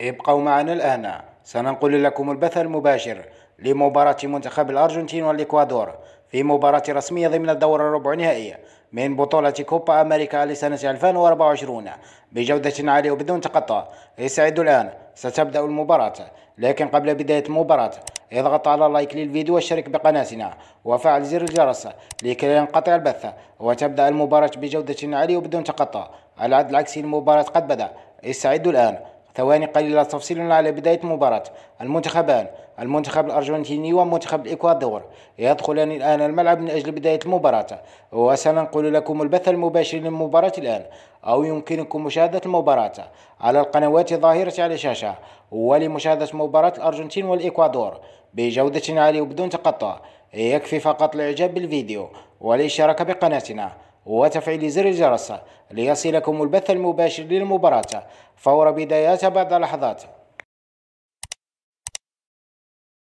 ابقوا معنا الآن سننقل لكم البث المباشر لمباراة منتخب الأرجنتين والإكوادور في مباراة رسمية ضمن الدور الربع النهائي من بطولة كوبا أمريكا لسنة 2024 بجودة عالية وبدون تقطع استعدوا الآن ستبدأ المباراة لكن قبل بداية المباراة اضغط على لايك للفيديو واشترك بقناتنا وفعل زر الجرس لكي لا ينقطع البث وتبدأ المباراة بجودة عالية وبدون تقطع العد العكسي للمباراة قد بدأ استعدوا الآن ثواني قليلة تفصيل على بداية مباراة المنتخبان المنتخب الأرجنتيني ومنتخب الإكوادور يدخلان الآن الملعب من أجل بداية المباراة وسننقل لكم البث المباشر للمباراة الآن أو يمكنكم مشاهدة المباراة على القنوات الظاهرة على الشاشة ولمشاهدة مباراة الأرجنتين والإكوادور بجودة عالية وبدون تقطع يكفي فقط الإعجاب بالفيديو والاشتراك بقناتنا وتفعيل زر الجرس ليصلكم البث المباشر للمباراة فور بدايات بعد لحظات